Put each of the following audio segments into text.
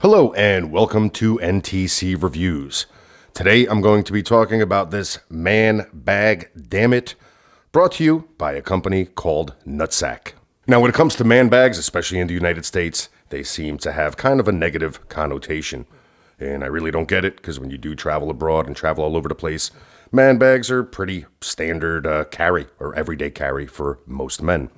Hello and welcome to NTC Reviews. Today I'm going to be talking about this Man Bag Damn It, brought to you by a company called Nutsack. Now, when it comes to man bags, especially in the United States, they seem to have kind of a negative connotation. And I really don't get it because when you do travel abroad and travel all over the place, man bags are pretty standard uh, carry or everyday carry for most men.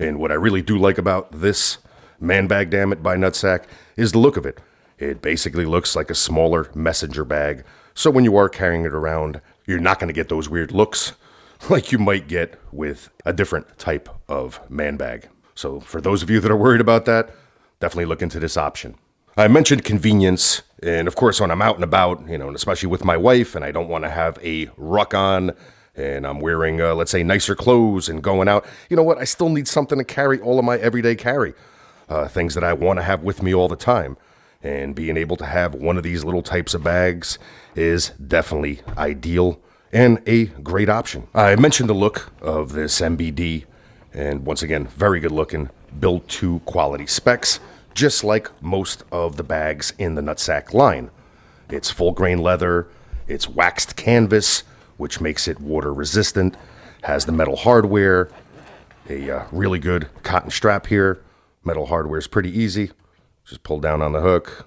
And what I really do like about this Man Bag Damn It by Nutsack, is the look of it. It basically looks like a smaller messenger bag, so when you are carrying it around, you're not going to get those weird looks like you might get with a different type of man bag. So, for those of you that are worried about that, definitely look into this option. I mentioned convenience, and of course, when I'm out and about, you know, and especially with my wife, and I don't want to have a ruck on, and I'm wearing, uh, let's say, nicer clothes and going out, you know what? I still need something to carry all of my everyday carry uh, things that I want to have with me all the time. And being able to have one of these little types of bags is definitely ideal and a great option. I mentioned the look of this MBD, and once again, very good looking, built to quality specs, just like most of the bags in the nutsack line. It's full grain leather, it's waxed canvas, which makes it water resistant, has the metal hardware, a uh, really good cotton strap here, Metal hardware is pretty easy. Just pull down on the hook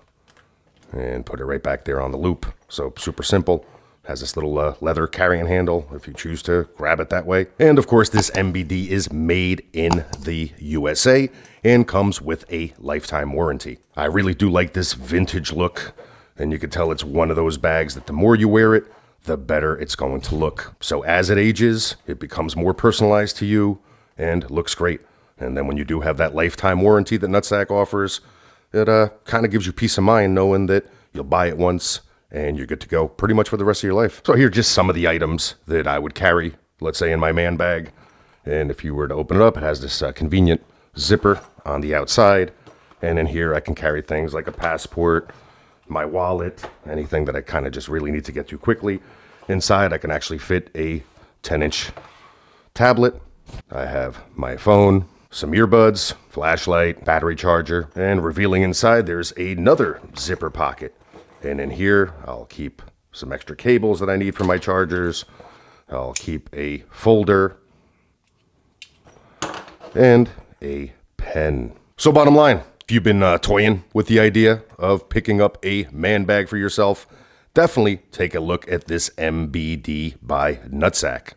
and put it right back there on the loop. So super simple. Has this little uh, leather carrying handle if you choose to grab it that way. And of course, this MBD is made in the USA and comes with a lifetime warranty. I really do like this vintage look. And you can tell it's one of those bags that the more you wear it, the better it's going to look. So as it ages, it becomes more personalized to you and looks great. And then when you do have that lifetime warranty that Nutsack offers, it uh, kind of gives you peace of mind knowing that you'll buy it once and you're good to go pretty much for the rest of your life. So here are just some of the items that I would carry, let's say in my man bag. And if you were to open it up, it has this uh, convenient zipper on the outside. And in here, I can carry things like a passport, my wallet, anything that I kind of just really need to get to quickly. Inside, I can actually fit a 10 inch tablet. I have my phone, some earbuds, flashlight, battery charger, and revealing inside there's another zipper pocket. And in here, I'll keep some extra cables that I need for my chargers. I'll keep a folder and a pen. So bottom line, if you've been uh, toying with the idea of picking up a man bag for yourself, definitely take a look at this MBD by Nutsack.